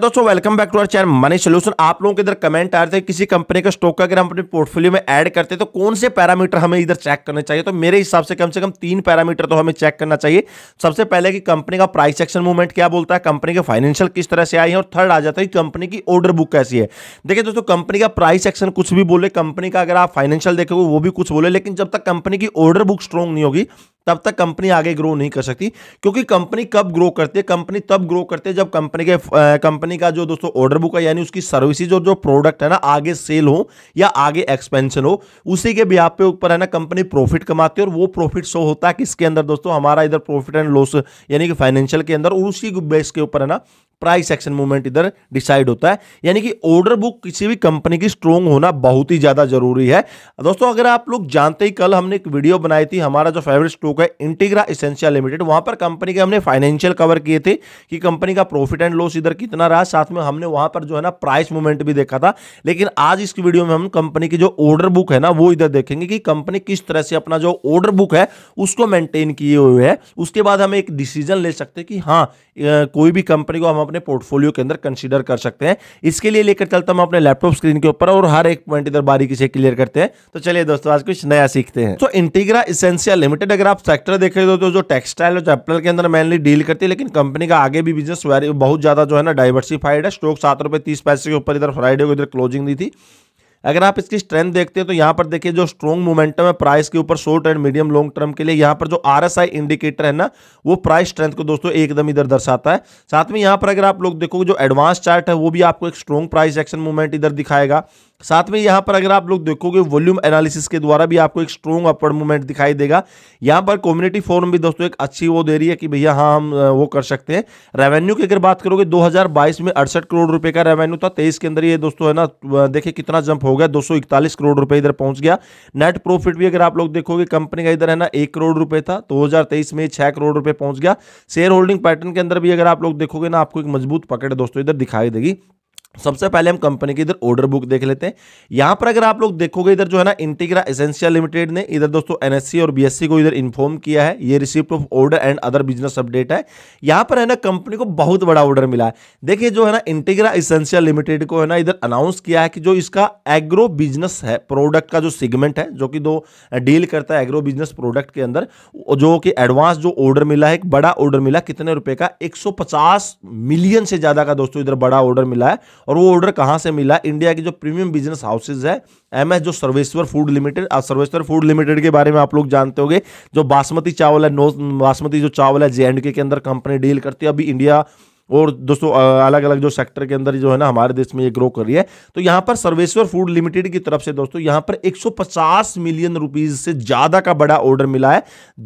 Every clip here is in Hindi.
दोस्तों welcome back to our channel money solution आप लोगों के इधर कमेंट आ रहे थे किसी कंपनी का स्टॉक अगर हम अपने पोर्टफोलियो में ऐड करते तो कौन से पैरामीटर हमें इधर चेक करने चाहिए तो मेरे हिसाब से कम से कम तीन पैरामीटर तो हमें चेक करना चाहिए सबसे पहले कि कंपनी का प्राइस एक्शन मूवमेंट क्या बोलता है कंपनी के फाइनेंशियल किस तरह से आई है और थर्ड आ जाता है कि कंपनी की ऑर्डर बुक कैसी है देखिए दोस्तों कंपनी का प्राइस एक्शन कुछ भी बोले कंपनी का अगर आप फाइनेंशियल देखोगे वो भी कुछ बोले लेकिन जब तक कंपनी की ऑर्डर बुक स्ट्रॉन्ग नहीं होगी तब तक कंपनी आगे ग्रो नहीं कर सकती क्योंकि कंपनी कब ग्रो करती है कंपनी तब ग्रो करती है जब कंपनी के कंपनी का जो दोस्तों ऑर्डर बुक है यानी उसकी सर्विसेज और जो प्रोडक्ट है ना आगे सेल हो या आगे एक्सपेंशन हो उसी के बिहार पे ऊपर है ना कंपनी प्रॉफिट कमाती है और वो प्रॉफिट शो होता है किसके अंदर दोस्तों हमारा इधर प्रॉफिट एंड लॉस यानी कि फाइनेंशियल के अंदर उसी बेस के ऊपर है ना प्राइस एक्शन मूवमेंट इधर डिसाइड होता है यानी कि ऑर्डर बुक किसी भी कंपनी की स्ट्रोंग होना बहुत ही ज़्यादा जरूरी है दोस्तों अगर आप लोग जानते ही कल हमने एक वीडियो बनाई थी हमारा जो फेवरेट स्टॉक है इंटीग्रा इसेंशियल लिमिटेड वहां पर कंपनी के हमने फाइनेंशियल कवर किए थे कि कंपनी का प्रॉफिट एंड लॉस इधर कितना रहा साथ में हमने वहां पर जो है ना प्राइस मूवमेंट भी देखा था लेकिन आज इस वीडियो में हम कंपनी की जो ऑर्डर बुक है ना वो इधर देखेंगे कि कंपनी किस तरह से अपना जो ऑर्डर बुक है उसको मेंटेन किए हुए है उसके बाद हम एक डिसीजन ले सकते हैं कि हाँ कोई भी कंपनी को हम अपने पोर्टफोलियो के अंदर कंसिडर कर सकते हैं इसके लिए लेकर चलता हूं अपने लैपटॉप स्क्रीन के ऊपर और हर एक पॉइंट इधर बारीकी से क्लियर करते हैं तो चलिए दोस्तों आज कुछ नया सीखते हैं तो इंटीग्रा इसेंशियल लिमिटेड अगर आप सेक्टर देख रहे हो तो जो टेक्सटाइल और चैप्टर के अंदर मेनली डील करती है लेकिन कंपनी का आगे भी बिजनेस बहुत ज्यादा जो है ना डाइवर्सिफाइड है स्टॉक सात रुपए तीस पैसे के ऊपर इधर फ्राइडे को इधर क्लोजिंग दी थी अगर आप इसकी स्ट्रेंथ देखते हैं तो यहाँ पर देखिए जो स्ट्रॉन्ग मोमेंटम है प्राइस के ऊपर short and medium long term के लिए यहाँ पर जो आर इंडिकेटर है ना वो प्राइस स्ट्रेंथ को दोस्तों एकदम इधर दर्शाता है साथ में यहाँ पर अगर आप लोग देखोगे जो एडवांस चार्ट है वो भी आपको एक स्ट्रॉन्ग प्राइस एक्शन मूवमेंट इधर दिखाएगा साथ में यहाँ पर अगर आप लोग देखोगे वॉल्यूम एनालिसिस के द्वारा भी आपको एक स्ट्रॉन्ग अपवर्ड मूवमेंट दिखाई देगा यहां पर कम्युनिटी फोरम भी दोस्तों एक अच्छी वो दे रही है कि भैया हाँ हम वो कर सकते हैं रेवेन्यू की अगर बात करोगे 2022 में अड़सठ करोड़ रुपए का रेवेन्यू था तेईस के अंदर ये दोस्तों है ना देखिए कितना जंप हो गया दो करोड़ रुपए इधर पहुंच गया नेट प्रॉफिट भी अगर आप लोग देखोगे कंपनी का इधर है ना एक करोड़ रुपए था दो में छह करोड़ रुपए पहुंच गया शेयर होल्डिंग पैटर्न के अंदर भी अगर आप लोग देखोगे ना आपको एक मजबूत पकड़ दोस्तों इधर दिखाई देगी सबसे पहले हम कंपनी की इधर ऑर्डर बुक देख लेते हैं यहां पर अगर आप लोग देखोगे इधर जो है ना इंटीग्रा एसेंशियल लिमिटेड ने इधर दोस्तों एनएससी और बीएससी को इधर इन्फॉर्म किया है ये receipt of order and other business update है यहां पर है ना कंपनी को बहुत बड़ा ऑर्डर मिला है देखिए जो है ना इंटीग्रा एसेंशियल लिमिटेड को है ना इधर अनाउंस किया है कि जो इसका एग्रो बिजनेस है प्रोडक्ट का जो सिगमेंट है जो कि दो डील करता है एग्रो बिजनेस प्रोडक्ट के अंदर जो कि एडवांस जो ऑर्डर मिला है एक बड़ा ऑर्डर मिला कितने रुपए का एक मिलियन से ज्यादा का दोस्तों इधर बड़ा ऑर्डर मिला है और वो ऑर्डर कहाँ से मिला इंडिया की जो प्रीमियम बिजनेस हाउसेज है एस जो Sarveshwar food limited Sarveshwar food limited के बारे में आप लोग जानते होंगे जो बासमती चावल है नो बासमती जो चावल है जे के अंदर कंपनी डील करती है अभी इंडिया और दोस्तों अलग अलग जो सेक्टर के अंदर जो है ना हमारे देश में ये ग्रो कर रही है तो यहाँ पर सर्वेश्वर फूड लिमिटेड की तरफ से दोस्तों यहाँ पर 150 मिलियन रुपीज से ज़्यादा का बड़ा ऑर्डर मिला है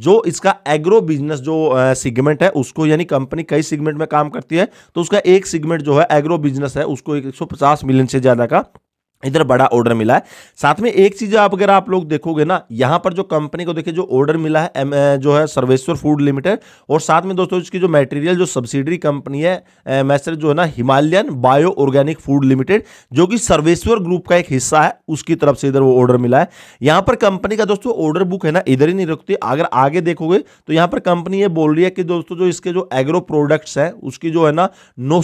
जो इसका एग्रो बिजनेस जो सिगमेंट है उसको यानी कंपनी कई सिगमेंट में काम करती है तो उसका एक सिगमेंट जो है एग्रो बिजनेस है उसको एक मिलियन से ज़्यादा का इधर बड़ा ऑर्डर मिला है साथ में एक चीज़ आप अगर आप लोग देखोगे ना यहाँ पर जो कंपनी को देखिए जो ऑर्डर मिला है एम जो है सर्वेश्वर फूड लिमिटेड और साथ में दोस्तों इसकी जो मटेरियल जो सब्सिडरी कंपनी है मैसर जो है ना Himalayan bio organic food limited जो कि सर्वेश्वर ग्रुप का एक हिस्सा है उसकी तरफ से इधर वो ऑर्डर मिला है यहां पर कंपनी का दोस्तों ऑर्डर बुक है ना इधर ही नहीं रखती अगर आगे देखोगे तो यहाँ पर कंपनी ये बोल रही है कि दोस्तों जो इसके जो एग्रो प्रोडक्ट्स है उसकी जो है ना नौ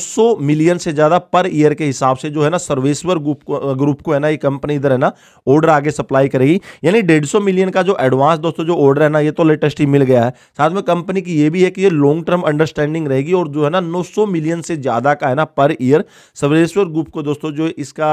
मिलियन से ज़्यादा पर ईयर के हिसाब से जो है ना सर्वेश्वर ग्रुप ग्रुप को है ना ये कंपनी इधर है ना ऑर्डर आगे सप्लाई करेगी यानी डेढ़ मिलियन का जो एडवांस दोस्तों जो ऑर्डर है ना ये तो लेटेस्ट ही मिल गया है साथ में कंपनी की ये भी है कि ये लॉन्ग टर्म अंडरस्टैंडिंग रहेगी और जो है ना नौ मिलियन से ज़्यादा का है ना पर ईयर सवरेश्वर ग्रुप को दोस्तों जो इसका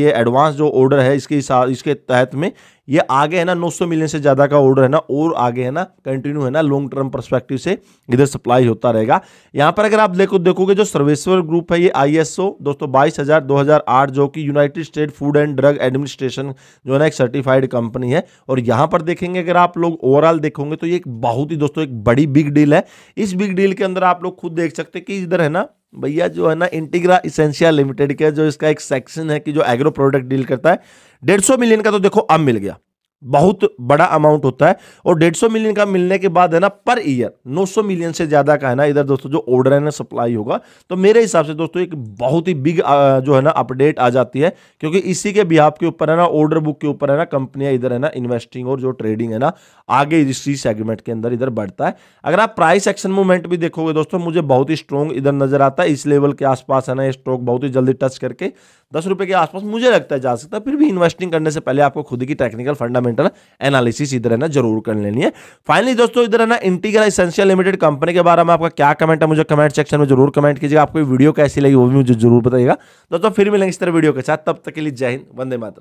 ये एडवांस जो ऑर्डर है इसके इसके तहत में ये आगे है ना 900 मिलियन से ज़्यादा का ऑर्डर है ना और आगे है ना कंटिन्यू है ना लॉन्ग टर्म परस्पेक्टिव से इधर सप्लाई होता रहेगा यहां पर अगर आप देखो देखोगे जो सर्वेश्वर ग्रुप है ये आई दोस्तों बाईस हज़ार जो कि United State food and drug administration जो है ना एक सर्टिफाइड कंपनी है और यहां पर देखेंगे अगर आप लोग ओवरऑल देखोगे तो ये एक बहुत ही दोस्तों एक बड़ी बिग डील है इस बिग डील के अंदर आप लोग खुद देख सकते कि इधर है ना भैया जो है ना इंटीग्रा इसेंशिया लिमिटेड के जो इसका एक सेक्शन है कि जो एग्रो प्रोडक्ट डील करता है डेढ़ सौ मिलियन का तो देखो अब मिल गया बहुत बड़ा अमाउंट होता है और 150 मिलियन का मिलने के बाद है ना पर ईयर 900 मिलियन से ज़्यादा का है ना इधर दोस्तों जो ऑर्डर है ना सप्लाई होगा तो मेरे हिसाब से दोस्तों एक बहुत ही बिग जो है ना अपडेट आ जाती है क्योंकि इसी के बिहाफ के ऊपर है ना ऑर्डर बुक के ऊपर है ना कंपनियां इधर है ना इन्वेस्टिंग और जो ट्रेडिंग है ना आगे इसी सेगमेंट के अंदर इधर बढ़ता है अगर आप प्राइस एक्शन मूवमेंट भी देखोगे दोस्तों मुझे बहुत ही स्ट्रॉन्ग इधर नजर आता है इस लेवल के आसपास है ना स्टॉक बहुत ही जल्दी टच करके दस रुपये के आसपास मुझे लगता है जा सकता है फिर भी इन्वेस्टिंग करने से पहले आपको खुद की टेक्निकल फंडामेंटल एनालिसिस इधर है ना जरूर कर लेनी है फाइनली दोस्तों इधर है ना इंटीग्रा एसेंशियल लिमिटेड कंपनी के बारे में आपका क्या कमेंट है मुझे कमेंट सेक्शन में जरूर कमेंट कीजिएगा आपको वीडियो कैसी लगी वो भी मुझे जरूर बताइएगा दोस्तों फिर मिलेंगे इस तरह वीडियो के साथ तब तक के लिए जय हिंद वंदे मातरम